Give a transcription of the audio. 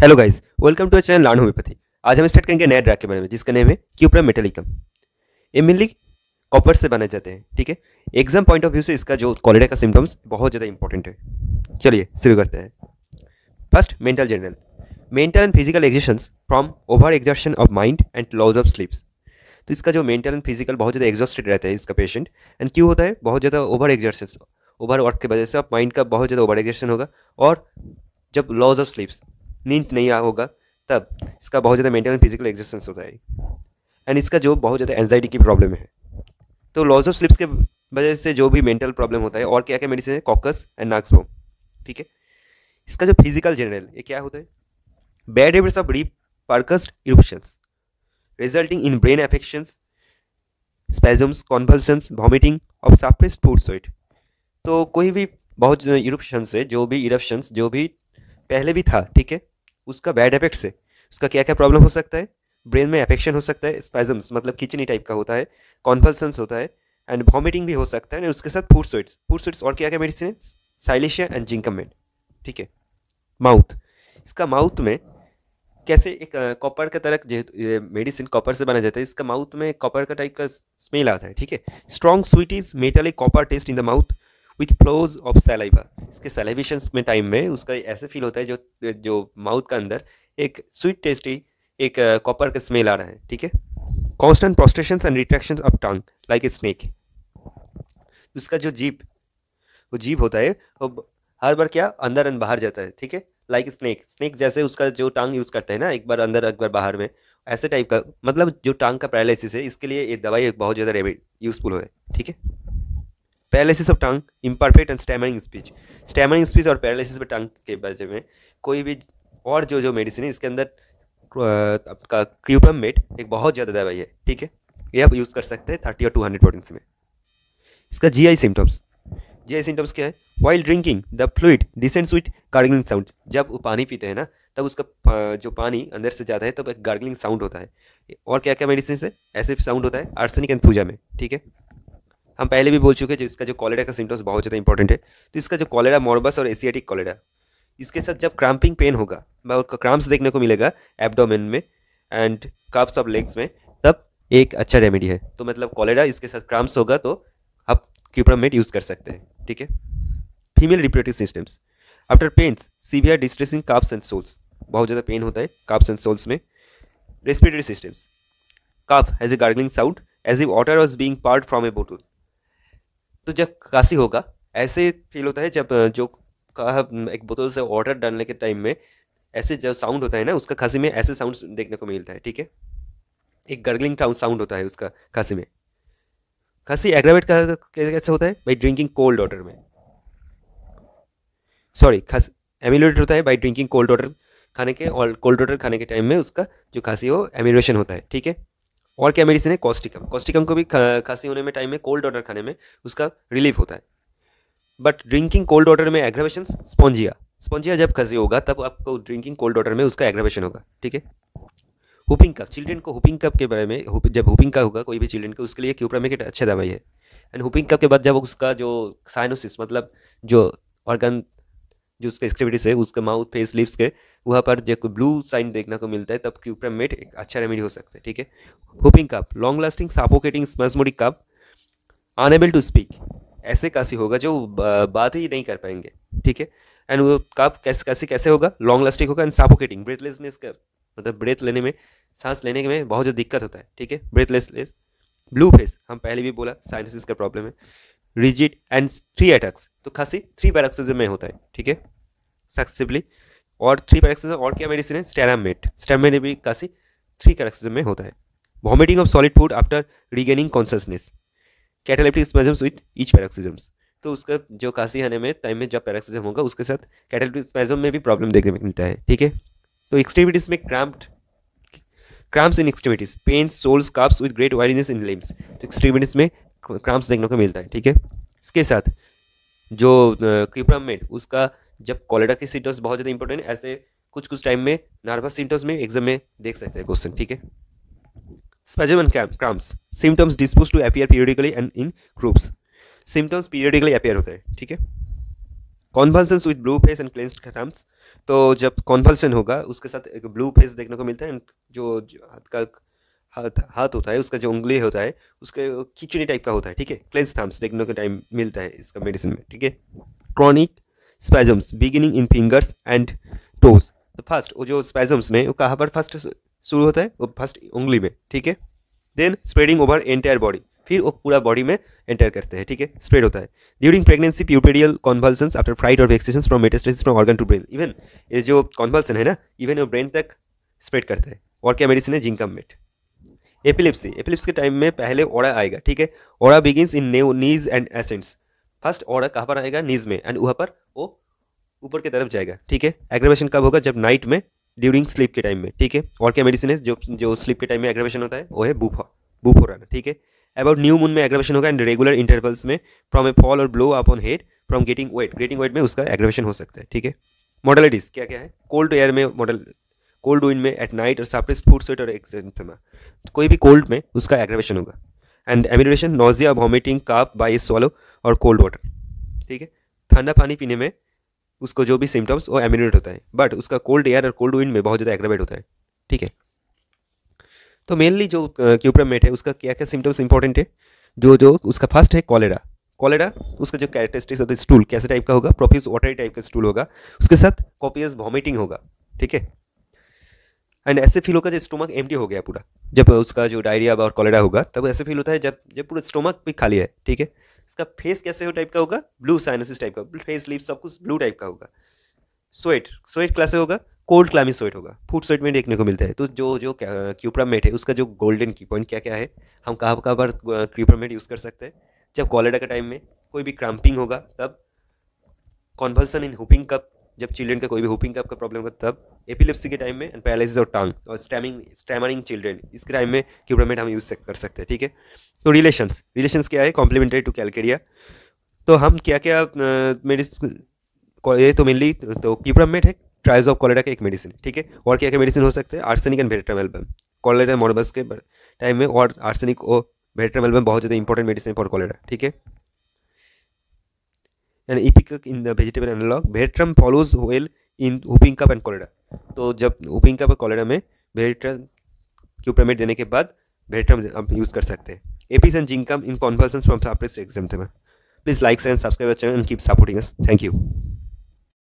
hello guys welcome to a channel लाण homoeopathy आज हम स्टार्ट करेंगे नए ड्रग के बारे में जिसका नेम है क्यूप्रा मेटलिकम ये मेनली कॉपर से बनाए जाते हैं ठीक है एग्जाम पॉइंट ऑफ व्यू से इसका जो कॉलेडा का सिम्टम्स बहुत ज़्यादा इंपॉर्टेंट है चलिए शुरू करते हैं first mental general mental and physical exhaustion from over exhaustion of mind and loss of sleeps तो इसका जो मेंटल एंड फिजिकल बहुत ज़्यादा एग्जॉस्टेड रहता है इसका पेशेंट एंड क्यों होता है बहुत ज़्यादा ओवर एग्जॉशन ओवर वर्क की वजह से आप माइंड का बहुत ज़्यादा ओवर एग्जेशन होगा और जब लॉज ऑफ स्लीप्स नींद नहीं आ होगा तब इसका बहुत ज़्यादा मेंटल एंड फिजिकल एग्जिस्टेंस होता है एंड इसका जो बहुत ज़्यादा एनजाइटी की प्रॉब्लम है तो लॉस ऑफ स्लिप्स के वजह से जो भी मेंटल प्रॉब्लम होता है और क्या क्या मेडिसिन है कॉकस एंड नाक्सबो ठीक है इसका जो फिजिकल जनरल ये क्या होता है bad habits of repercussed percussed resulting in brain affections spasms convulsions vomiting और सप्रेस्ड फूड सोइट तो कोई भी बहुत इरप्शंस है जो भी इरप्शंस जो भी पहले भी था ठीक है उसका बैड इफेक्ट से उसका क्या क्या प्रॉब्लम हो सकता है ब्रेन में अफेक्शन हो सकता है स्पाइजम्स मतलब किचनी टाइप का होता है कॉन्फल्सन्स होता है एंड वॉमिटिंग भी हो सकता है एंड उसके साथ फूड स्वीट्स फूड स्वीट्स और क्या क्या मेडिसिन है साइलिशिया एंड जिंकमेंट ठीक है माउथ इसका माउथ में कैसे एक कॉपर का तरह जो मेडिसिन कॉपर से बना जाता है इसका माउथ में कॉपर का टाइप का स्मेल आता है ठीक है strong sweet is metal copper taste in the mouth with flows of saliva इसके सेलिब्रेशन में टाइम में उसका ऐसे फील होता है जो जो माउथ का अंदर एक स्वीट टेस्टी एक कॉपर का स्मेल आ रहा है ठीक है constant protrusion and retraction of tongue like a snake उसका जो जीप वो जीप होता है वो हर बार क्या अंदर एंड बाहर जाता है ठीक है लाइक स्नेक स्नेक जैसे उसका जो टांग यूज़ करता है ना एक बार अंदर एक बार बाहर में ऐसे टाइप का मतलब जो टांग का पैरालिसिस है इसके लिए ये दवाई बहुत ज़्यादा यूज़फुल है ठीक है paralysis of tongue imperfect and stammering speech stammering speech और पैरालिसिस ऑफ टंग के बजे में कोई भी और जो जो मेडिसिन है इसके अंदर आपका क्यूपम मेट एक बहुत ज़्यादा दवाई है ठीक है ये आप यूज़ कर सकते हैं थर्टी और टू हंड्रेड प्रोटीन्स में इसका जी आई सिम्टम्स जी आई सिम्टम्स क्या है while drinking the fluid descends with gargling sound जब वो पानी पीते हैं ना तब उसका जो पानी अंदर से जाता है तब एक गार्गलिंग साउंड होता है और क्या क्या मेडिसिन है ऐसे साउंड होता है आर्सेनिक एंथूजा में ठीक है हम पहले भी बोल चुके हैं इसका जो कॉलेरा का सिम्टम्स बहुत ज़्यादा इंपॉर्टेंट है तो इसका जो कॉलेरा मॉर्बस और एसियाटिक कॉलेरा इसके साथ जब क्रैम्पिंग पेन होगा उसका क्राम्स देखने को मिलेगा एब्डोमेन में एंड कप्स ऑफ लेग्स में तब एक अच्छा रेमेडी है तो मतलब कॉलेरा इसके साथ क्राम्प्स होगा तो आप क्यूप्रामेट यूज़ कर सकते हैं ठीक है female reproductive systems after pains severe distressing calves and soles बहुत ज़्यादा पेन होता है काप्स एंड सोल्स में respiratory systems cough has a gargling sound as a water was being poured from a bottle तो जब काशी होगा ऐसे फील होता है जब जो का एक बोतल से वाटर डालने के टाइम में ऐसे जो साउंड होता है ना उसका खांसी में ऐसे साउंड देखने को मिलता है ठीक है एक गर्गलिंग साउंड होता है उसका खांसी में खांसी एग्रावेट कैसे होता है बाई ड्रिंकिंग कोल्ड वाटर में सॉरी खांसी एमिलेट होता है बाई ड्रिंकिंग कोल्ड वाटर खाने के और कोल्ड वाटर खाने के टाइम में उसका जो खांसी हो एमिलेशन होता है ठीक है और क्या मेडिसिन है कॉस्टिकम कॉस्टिकम को भी खांसी होने में टाइम में कोल्ड वाटर खाने में उसका रिलीफ होता है बट ड्रिंकिंग कोल्ड वाटर में एग्रेवेशन स्पॉन्जिया स्पॉन्जिया जब खांसी होगा तब आपको ड्रिंकिंग कोल्ड वाटर में उसका एग्रेवेशन होगा ठीक है हुपिंग कप चिल्ड्रेन को हुपिंग कप के बारे में जब हुपिंग का होगा कोई भी चिल्ड्रेन को उसके लिए क्यूप्रामिकेट अच्छा दवाई है एंड हुपिंग कप के बाद जब उसका जो साइनोसिस मतलब जो ऑर्गन जो उसका स्क्रिविटिस है उसके माउथ फेस लिप्स के वहाँ पर जो ब्लू साइन देखने को मिलता है तब क्यूप्रामेट एक अच्छा रेमेडी हो सकता है ठीक है whooping cough long lasting suffocating spasmodic cough unable to speak ऐसे काशी होगा जो बात ही नहीं कर पाएंगे ठीक है एंड वो कप कैसे कैसे कैसे होगा लॉन्ग लास्टिंग होगा एंड सापोकेटिंग ब्रेथलेसनेस का मतलब ब्रेथ लेने में सांस लेने में बहुत ज़्यादा दिक्कत होता है ठीक है ब्रेथलेसनेस ब्लू फेस हम पहले भी बोला साइनोसिस का प्रॉब्लम है रिजिड एंड थ्री अटैक्स तो खासी थ्री पैराक्सिजम में होता है ठीक है सक्सेसिवली और थ्री पैराक्सिस और क्या मेडिसिन है स्टेरामेट स्टेरामेट भी कासी थ्री पैराक्सिस में होता है vomiting of solid food after regaining consciousness cataleptic spasms with each paroxysms तो उसका जो कासी आने में टाइम में जब पैरक्सिजम होगा उसके साथ कैटालिप्टिक स्पैजम में भी प्रॉब्लम देखने में मिलता है ठीक है तो एक्सट्रीमिटीज़ में cramped cramps in extremities pain soles calves with great weariness in limbs तो एक्सट्रीमिटीज में क्रैम्प्स देखने को मिलता है ठीक है इसके साथ जो क्यूप्रमेट उसका जब कॉलेडा के सिम्टम्स बहुत ज़्यादा इंपॉर्टेंट है ऐसे कुछ कुछ टाइम में नर्वस सिम्टम्स में एग्जाम में देख सकते हैं क्वेश्चन ठीक है spasm and cramps symptoms dispose to appear periodically and in groups symptoms periodically appear होते हैं ठीक है convulsion with blue face and clenched cramps तो जब कॉन्वल्सन होगा उसके साथ एक ब्लू फेस देखने को मिलता है एंड जो हाथ का हाथ हाथ होता है उसका जो उंगली होता है उसके खिचड़ी टाइप का होता है ठीक है क्लेंस थम्स देखने को टाइम मिलता है इसका मेडिसिन में ठीक है chronic spasms beginning in fingers and toes तो फर्स्ट वो जो स्पैजम्स में वो कहाँ पर फर्स्ट शुरू होता है वो फर्स्ट उंगली में ठीक है then spreading over entire body फिर वो पूरा बॉडी में एंटर करते हैं ठीक है स्प्रेड होता है during pregnancy puerperal convulsion after fright or vexation from metastasis from organ to brain even ये जो कॉन्वल्सन है ना इवन वो ब्रेन तक स्प्रेड करता है और क्या मेडिसिन है जिंकम मेट एपिलिप्सी एपिलिप्स के टाइम में पहले ओरा आएगा ठीक है aura begins in knees and ascends first order कहाँ पर आएगा नीज में एंड वहाँ पर वो ऊपर की तरफ जाएगा ठीक है एग्रेवेशन कब होगा जब नाइट में ड्यूरिंग स्लीप के टाइम में ठीक है और क्या मेडिसिन है जो जो स्लीप के टाइम में एग्रेवेशन होता है वो है बूफा बुफोराना ठीक है अबाउट न्यू मून में एग्रेवेशन होगा एंड रेगुलर इंटरवल्स में from a fall or blow upon head from getting wet getting wet में उसका एग्रेवेशन हो सकता है ठीक है मॉडलिटीज़ क्या क्या है कोल्ड एयर में मॉडल कोल्ड विंड में at night or suppress foot sweat or exanthema कोई भी कोल्ड में उसका एग्रेवेशन होगा and amelioration nausea vomiting cough by swallow और कोल्ड वाटर ठीक है ठंडा पानी पीने में उसको जो भी सिम्टम्स वो एमिनेट होता है बट उसका कोल्ड एयर और कोल्ड विंड में बहुत ज़्यादा एग्रेवेट होता है ठीक है तो मेनली जो क्यूप्रमेट है उसका क्या क्या सिम्टम्स इंपॉर्टेंट है जो जो उसका फर्स्ट है कॉलेरा कॉलेरा उसका जो कैरेक्टरिस्टिक्स होता है स्टूल कैसे टाइप का होगा प्रोफ्यूज वाटरी टाइप का स्टूल होगा उसके साथ कॉपियस वॉमिटिंग होगा ठीक है एंड ऐसे फील होगा जब स्टोमक एम्प्टी हो गया पूरा जब उसका जो डायरिया और कॉलेरा होगा तब ऐसे फील होता है जब जब पूरा स्टोमक भी खाली है ठीक है इसका फेस कैसे हो टाइप का होगा ब्लू साइनोसिस टाइप का फेस लिप सब कुछ ब्लू टाइप का होगा स्वेट स्वेट क्लासे होगा कोल्ड क्लामी स्वेट होगा फूड स्वेट में देखने को मिलता है तो जो जो क्यूपरा मेट है उसका जो गोल्डन की पॉइंट क्या क्या है हम कहाँ कहाँ पर क्यूपरा मेट यूज़ कर सकते हैं जब कॉलेडा का टाइम में कोई भी क्रम्पिंग होगा तब कॉन्वल्सन इन हुपिंग कप जब चिल्ड्रन का कोई भी होपिंग का आपका प्रॉब्लम हो तब एपिलेप्सी के टाइम में एंड पैरालिसिस और टंग और स्टैमिंग स्टैमरिंग चिल्ड्रन इसके टाइम में क्यूब्रामेट हम यूज़ कर सकते हैं ठीक है तो रिलेशंस रिलेशंस क्या है कॉम्प्लीमेंट्री टू कैलकेरिया तो हम क्या क्या मेडिसिन ये तो मेनली तो क्यूब्रामेट है ट्राइज ऑफ कॉलेडा का एक मेडिसिन ठीक है और क्या क्या मेडिसिन हो सकते हैं आर्सेनिक एंड वेरेट्रम एल्बम कॉलेडा मॉर्बस के टाइम में और आर्सेनिक और वेरेट्रम एल्बम बहुत ज़्यादा इंपॉर्टेंट मेडिसिन फॉर कॉलेडा ठीक है and ipec in the vegetable analogue veratrum follows well in whooping cough and cholera तो जब हुपिंग कप और कॉलेरा में वेट्रम क्यू प्रमेट देने के बाद वेट्रम आप यूज़ कर सकते हैं apis and zincum in convulsion from suppress exanthem में please like and subscribe channel and keep supporting us thank you